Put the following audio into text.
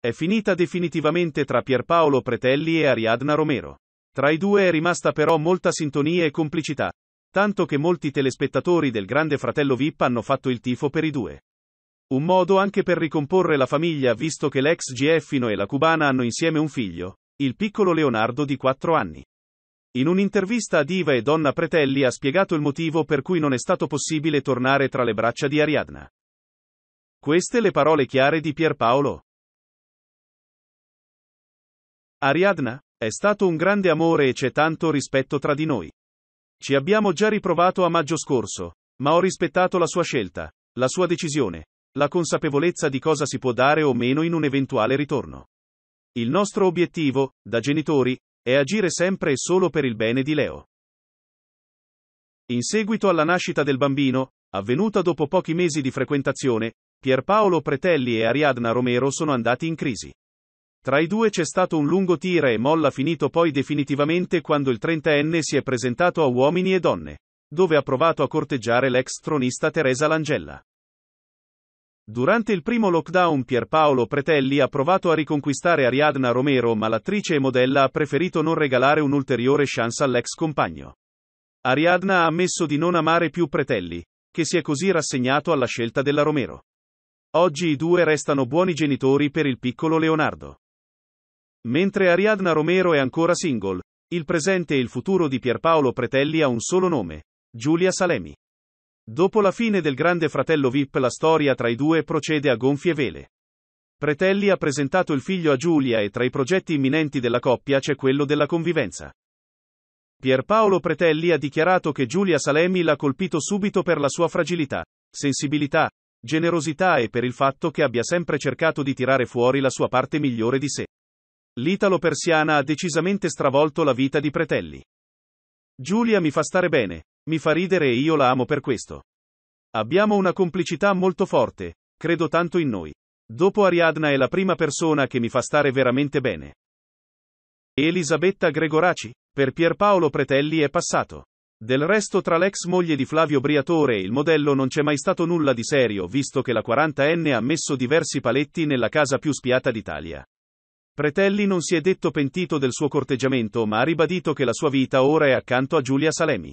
È finita definitivamente tra Pierpaolo Pretelli e Ariadna Romero. Tra i due è rimasta però molta sintonia e complicità, tanto che molti telespettatori del Grande Fratello VIP hanno fatto il tifo per i due. Un modo anche per ricomporre la famiglia visto che l'ex GFino e la cubana hanno insieme un figlio, il piccolo Leonardo di 4 anni. In un'intervista a Diva e Donna Pretelli ha spiegato il motivo per cui non è stato possibile tornare tra le braccia di Ariadna. Queste le parole chiare di Pierpaolo. Ariadna, è stato un grande amore e c'è tanto rispetto tra di noi. Ci abbiamo già riprovato a maggio scorso, ma ho rispettato la sua scelta, la sua decisione, la consapevolezza di cosa si può dare o meno in un eventuale ritorno. Il nostro obiettivo, da genitori, è agire sempre e solo per il bene di Leo. In seguito alla nascita del bambino, avvenuta dopo pochi mesi di frequentazione, Pierpaolo Pretelli e Ariadna Romero sono andati in crisi. Tra i due c'è stato un lungo tira e molla finito poi definitivamente quando il trentenne si è presentato a Uomini e Donne, dove ha provato a corteggiare l'ex tronista Teresa Langella. Durante il primo lockdown Pierpaolo Pretelli ha provato a riconquistare Ariadna Romero ma l'attrice e modella ha preferito non regalare un'ulteriore chance all'ex compagno. Ariadna ha ammesso di non amare più Pretelli, che si è così rassegnato alla scelta della Romero. Oggi i due restano buoni genitori per il piccolo Leonardo. Mentre Ariadna Romero è ancora single, il presente e il futuro di Pierpaolo Pretelli ha un solo nome, Giulia Salemi. Dopo la fine del Grande Fratello VIP la storia tra i due procede a gonfie vele. Pretelli ha presentato il figlio a Giulia e tra i progetti imminenti della coppia c'è quello della convivenza. Pierpaolo Pretelli ha dichiarato che Giulia Salemi l'ha colpito subito per la sua fragilità, sensibilità, generosità e per il fatto che abbia sempre cercato di tirare fuori la sua parte migliore di sé. L'italo-persiana ha decisamente stravolto la vita di Pretelli. Giulia mi fa stare bene, mi fa ridere e io la amo per questo. Abbiamo una complicità molto forte, credo tanto in noi. Dopo Ariadna è la prima persona che mi fa stare veramente bene. Elisabetta Gregoraci, per Pierpaolo Pretelli è passato. Del resto tra l'ex moglie di Flavio Briatore e il modello non c'è mai stato nulla di serio visto che la 40enne ha messo diversi paletti nella casa più spiata d'Italia. Pretelli non si è detto pentito del suo corteggiamento ma ha ribadito che la sua vita ora è accanto a Giulia Salemi.